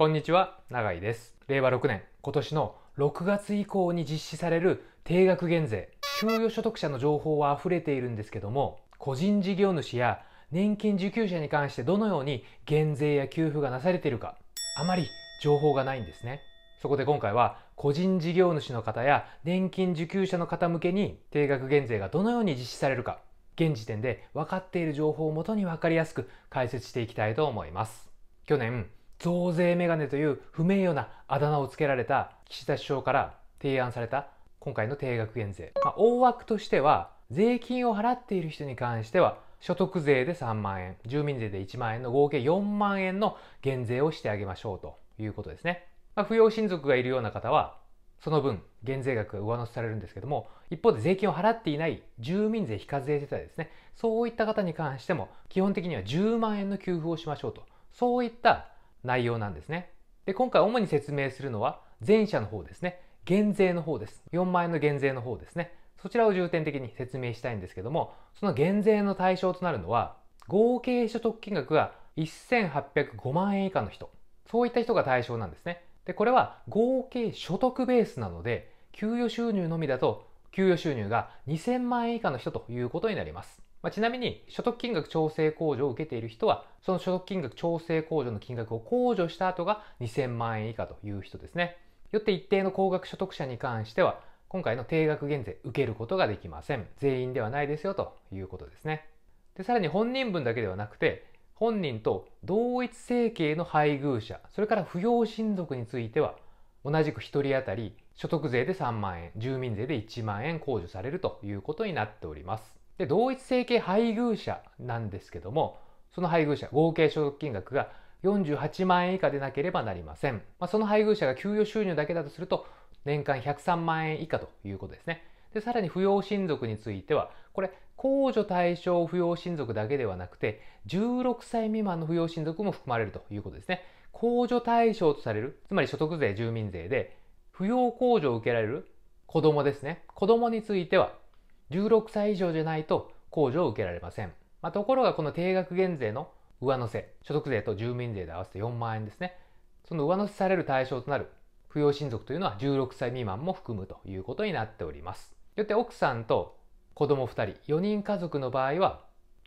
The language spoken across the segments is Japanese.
こんにちは、永井です。令和6年、今年の6月以降に実施される定額減税、給与所得者の情報は溢れているんですけども、個人事業主や年金受給者に関してどのように減税や給付がなされているか、あまり情報がないんですね。そこで今回は個人事業主の方や年金受給者の方向けに定額減税がどのように実施されるか、現時点で分かっている情報をもとに分かりやすく解説していきたいと思います。去年、増税メガネという不名誉なあだ名をつけられた岸田首相から提案された今回の定額減税、まあ、大枠としては税金を払っている人に関しては所得税で3万円住民税で1万円の合計4万円の減税をしてあげましょうということですね、まあ、扶養親族がいるような方はその分減税額が上乗せされるんですけども一方で税金を払っていない住民税非課税世帯ですねそういった方に関しても基本的には10万円の給付をしましょうとそういった内容なんですね。で、今回主に説明するのは前者の方ですね。減税の方です。4万円の減税の方ですね。そちらを重点的に説明したいんですけども、その減税の対象となるのは、合計所得金額が1805万円以下の人。そういった人が対象なんですね。で、これは合計所得ベースなので、給与収入のみだと、給与収入が2000万円以下の人ということになります。まあ、ちなみに所得金額調整控除を受けている人はその所得金額調整控除の金額を控除した後が2000万円以下という人ですねよって一定の高額所得者に関しては今回の定額減税受けることができません全員ではないですよということですねでさらに本人分だけではなくて本人と同一生計の配偶者それから扶養親族については同じく1人当たり所得税で3万円住民税で1万円控除されるということになっておりますで同一生計配偶者なんですけどもその配偶者合計所得金額が48万円以下でなければなりません、まあ、その配偶者が給与収入だけだとすると年間103万円以下ということですねでさらに扶養親族についてはこれ控除対象扶養親族だけではなくて16歳未満の扶養親族も含まれるということですね控除対象とされるつまり所得税住民税で扶養控除を受けられる子供ですね子供については16歳以上じゃないと控除を受けられません。まあ、ところがこの定額減税の上乗せ、所得税と住民税で合わせて4万円ですね。その上乗せされる対象となる扶養親族というのは16歳未満も含むということになっております。よって奥さんと子供2人、4人家族の場合は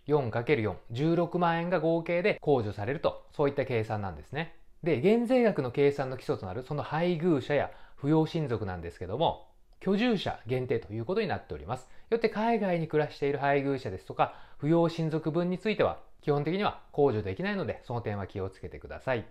4×4、16万円が合計で控除されると、そういった計算なんですね。で、減税額の計算の基礎となるその配偶者や扶養親族なんですけども、居住者限定ということになっております。よって海外に暮らしている配偶者ですとか、扶養親族分については、基本的には控除できないので、その点は気をつけてください。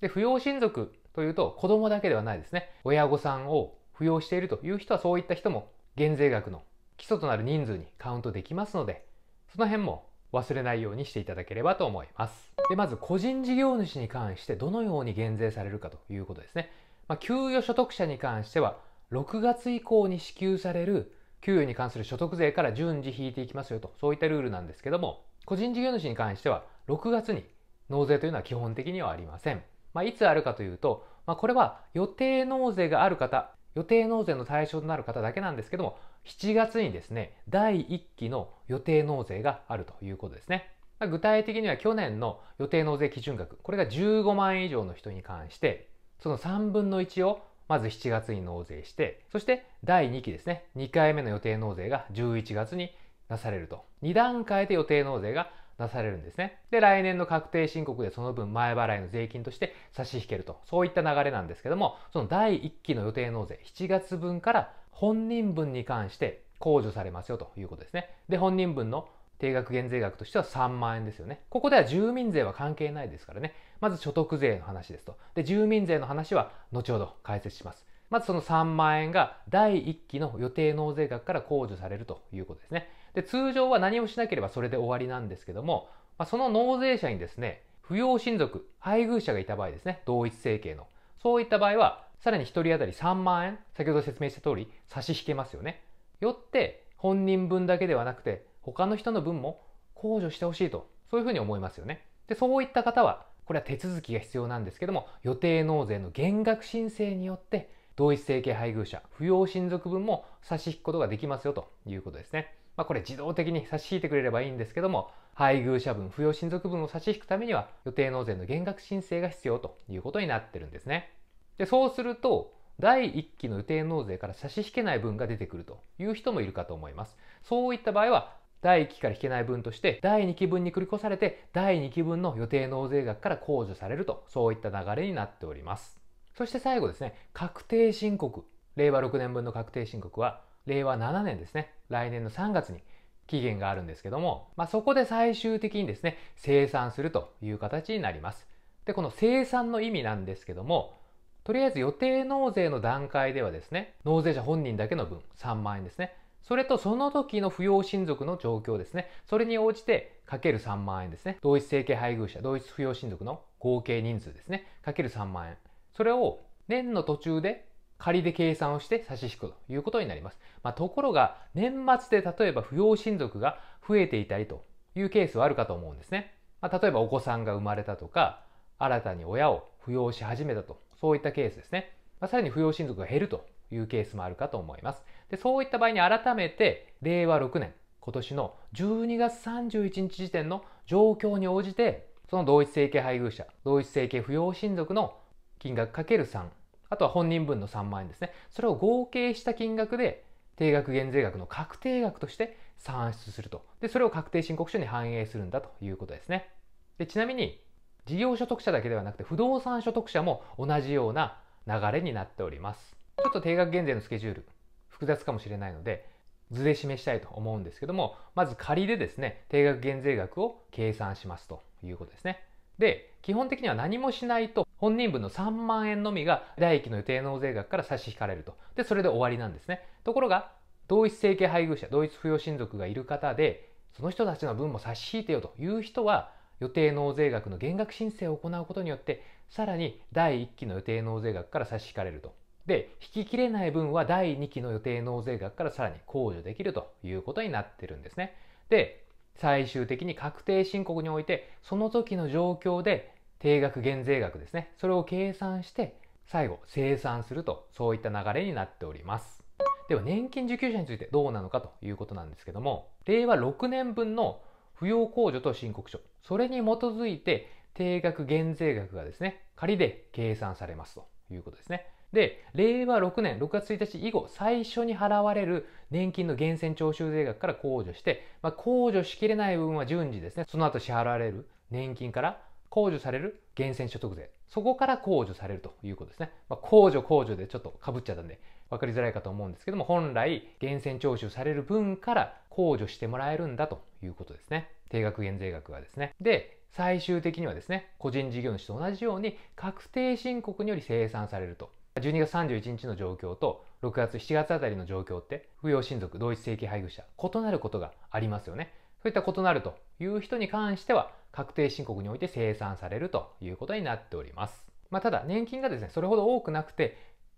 で、扶養親族というと、子供だけではないですね。親御さんを扶養しているという人は、そういった人も、減税額の基礎となる人数にカウントできますので、その辺も忘れないようにしていただければと思います。で、まず個人事業主に関してどのように減税されるかということですね。まあ、給与所得者に関しては、6月以降に支給される給与に関する所得税から順次引いていきますよとそういったルールなんですけども個人事業主に関しては6月に納税というのは基本的にはありません、まあ、いつあるかというと、まあ、これは予定納税がある方予定納税の対象となる方だけなんですけども7月にですね第1期の予定納税があるということですね具体的には去年の予定納税基準額これが15万円以上の人に関してその3分の1をまず7月に納税して、そして第2期ですね、2回目の予定納税が11月になされると。2段階で予定納税がなされるんですね。で、来年の確定申告でその分前払いの税金として差し引けると。そういった流れなんですけども、その第1期の予定納税、7月分から本人分に関して控除されますよということですね。で、本人分の定額減税額としては3万円ですよね。ここでは住民税は関係ないですからね。まず所得税の話ですと。で、住民税の話は後ほど解説します。まずその3万円が第1期の予定納税額から控除されるということですね。で、通常は何もしなければそれで終わりなんですけども、まあ、その納税者にですね、扶養親族、配偶者がいた場合ですね、同一生計の。そういった場合は、さらに1人当たり3万円、先ほど説明した通り差し引けますよね。よって、本人分だけではなくて、他の人の分も控除してほしいとそういうふうに思いますよね。でそういった方はこれは手続きが必要なんですけども予定納税の減額申請によって同一生計配偶者扶養親族分も差し引くことができますよということですね。まあ、これ自動的に差し引いてくれればいいんですけども配偶者分扶養親族分を差し引くためには予定納税の減額申請が必要ということになってるんですね。でそうすると第1期の予定納税から差し引けない分が出てくるという人もいるかと思います。そういった場合は第1期から引けない分として第2期分に繰り越されて第2期分の予定納税額から控除されるとそういった流れになっておりますそして最後ですね確定申告令和6年分の確定申告は令和7年ですね来年の3月に期限があるんですけども、まあ、そこで最終的にですね生産するという形になりますでこの生産の意味なんですけどもとりあえず予定納税の段階ではですね納税者本人だけの分3万円ですねそれとその時の扶養親族の状況ですね。それに応じてかける3万円ですね。同一生計配偶者、同一扶養親族の合計人数ですね。かける3万円。それを年の途中で仮で計算をして差し引くということになります。まあ、ところが年末で例えば扶養親族が増えていたりというケースはあるかと思うんですね。まあ、例えばお子さんが生まれたとか、新たに親を扶養し始めたと、そういったケースですね。まあ、さらに扶養親族が減るというケースもあるかと思います。で、そういった場合に改めて、令和6年、今年の12月31日時点の状況に応じて、その同一生計配偶者、同一生計扶養親族の金額 ×3、あとは本人分の3万円ですね。それを合計した金額で、定額減税額の確定額として算出すると。で、それを確定申告書に反映するんだということですね。で、ちなみに、事業所得者だけではなくて不動産所得者も同じような流れになっております。ちょっと定額減税のスケジュール、複雑かもしれないので、図で示したいと思うんですけども、まず仮でですね、定額減税額を計算しますということですね。で、基本的には何もしないと、本人分の3万円のみが、第益の予定納税額から差し引かれると。で、それで終わりなんですね。ところが、同一生計配偶者、同一扶養親族がいる方で、その人たちの分も差し引いてよという人は、予定納税額の減額申請を行うことによって、さらに第1期の予定納税額から差し引かれると。で、引ききれない分は第2期の予定納税額からさらに控除できるということになってるんですね。で、最終的に確定申告において、その時の状況で定額減税額ですね。それを計算して、最後、清算すると、そういった流れになっております。では、年金受給者についてどうなのかということなんですけども、令和6年分の扶養控除と申告書、それに基づいて定額減税額がですね、仮で計算されますということですね。で、令和6年6月1日以後、最初に払われる年金の源泉徴収税額から控除して、まあ、控除しきれない部分は順次ですね、その後支払われる年金から控除される源泉所得税。そこから控除されるということですね。まあ、控除控除でちょっとかぶっちゃったんで、分かりづらいかと思うんですけども、本来、源泉徴収される分から控除してもらえるんだということですね。定額減税額はですね。で、最終的にはですね、個人事業主と同じように確定申告により生産されると12月31日の状況と6月7月あたりの状況って扶養親族同一正規配偶者異なることがありますよねそういった異なるという人に関しては確定申告において清算されるということになっております、まあ、ただ年金がですねそれほど多くなくて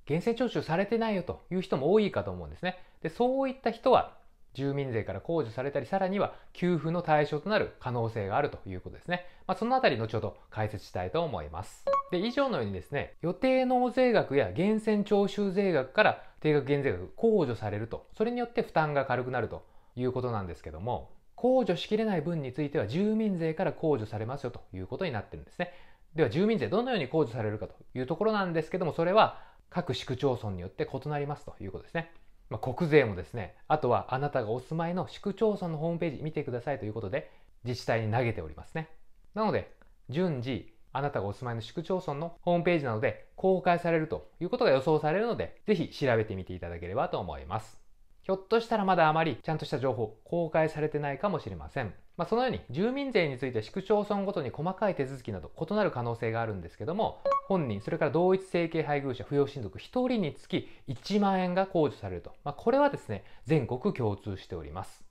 源泉徴収されてないよという人も多いかと思うんですねでそういった人は住民税から控除されたり、さらには給付の対象となる可能性があるということですね。まあ、そのあたり後ほど解説したいと思います。で、以上のようにですね、予定納税額や源泉徴収税額から定額減税額控除されると、それによって負担が軽くなるということなんですけども、控除しきれない分については住民税から控除されますよということになってるんですね。では住民税どのように控除されるかというところなんですけども、それは各市区町村によって異なりますということですね。まあ、国税もですねあとはあなたがお住まいの市区町村のホームページ見てくださいということで自治体に投げておりますねなので順次あなたがお住まいの市区町村のホームページなどで公開されるということが予想されるので是非調べてみていただければと思いますひょっとしたらまだあまりちゃんとした情報公開されてないかもしれませんまあ、そのように住民税について市区町村ごとに細かい手続きなど異なる可能性があるんですけども本人それから同一生計配偶者扶養親族1人につき1万円が控除されると、まあ、これはですね全国共通しております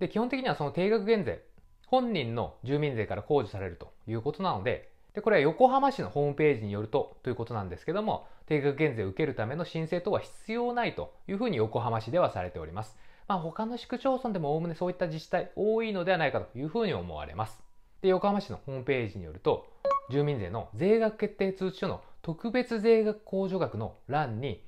で基本的にはその定額減税本人の住民税から控除されるということなのででこれは横浜市のホームページによるとということなんですけども定額減税を受けるための申請等は必要ないというふうに横浜市ではされておりますまあ、他の市区町村でもおおむねそういった自治体多いのではないかというふうに思われます。で横浜市のホームページによると住民税の税額決定通知書の特別税額控除額の欄に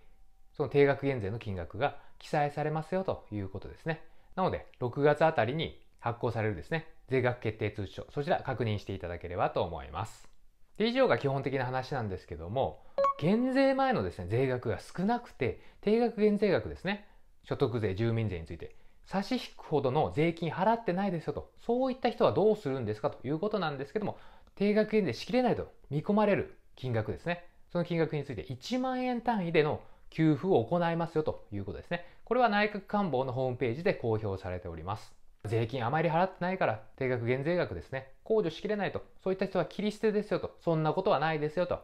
その定額減税の金額が記載されますよということですね。なので6月あたりに発行されるですね税額決定通知書そちら確認していただければと思います。で以上が基本的な話なんですけども減税前のですね税額が少なくて定額減税額ですね所得税、住民税について差し引くほどの税金払ってないですよと、そういった人はどうするんですかということなんですけども、定額減税しきれないと見込まれる金額ですね。その金額について1万円単位での給付を行いますよということですね。これは内閣官房のホームページで公表されております。税金あまり払ってないから定額減税額ですね。控除しきれないと。そういった人は切り捨てですよと。そんなことはないですよと。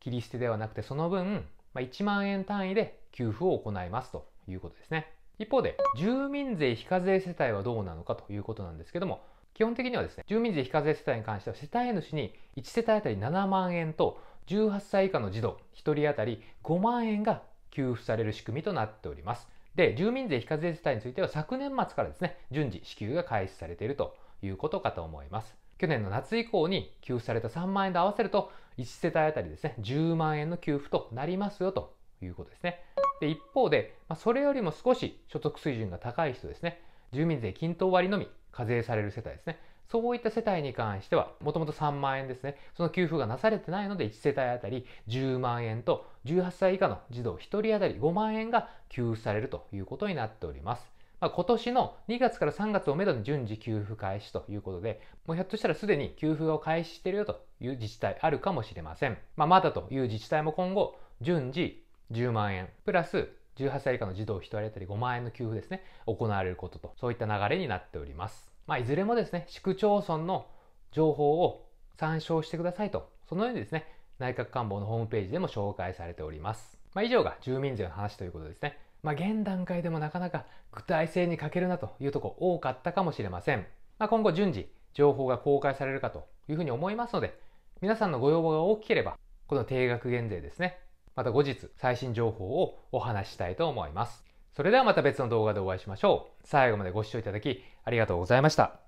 切り捨てではなくてその分、まあ、1万円単位で給付を行いますということですね。一方で、住民税非課税世帯はどうなのかということなんですけども、基本的にはですね、住民税非課税世帯に関しては、世帯主に1世帯当たり7万円と、18歳以下の児童1人当たり5万円が給付される仕組みとなっております。で、住民税非課税世帯については昨年末からですね、順次支給が開始されているということかと思います。去年の夏以降に給付された3万円と合わせると、1世帯当たりですね、10万円の給付となりますよということですね。で一方で、まそれよりも少し所得水準が高い人ですね、住民税均等割のみ課税される世帯ですね、そういった世帯に関しては、もともと3万円ですね、その給付がなされてないので、1世帯あたり10万円と、18歳以下の児童1人当たり5万円が給付されるということになっております。まあ、今年の2月から3月をめどに順次給付開始ということで、もうひょっとしたらすでに給付を開始しているよという自治体あるかもしれません。まあ、まだという自治体も今後、順次10万円、プラス18歳以下の児童1人当たり5万円の給付ですね、行われることと、そういった流れになっております。まあ、いずれもですね、市区町村の情報を参照してくださいと、そのようにですね、内閣官房のホームページでも紹介されております。まあ、以上が住民税の話ということですね。まあ、現段階でもなかなか具体性に欠けるなというとこ多かったかもしれません。まあ、今後順次、情報が公開されるかというふうに思いますので、皆さんのご要望が大きければ、この定額減税ですね、また後日最新情報をお話ししたいと思います。それではまた別の動画でお会いしましょう。最後までご視聴いただきありがとうございました。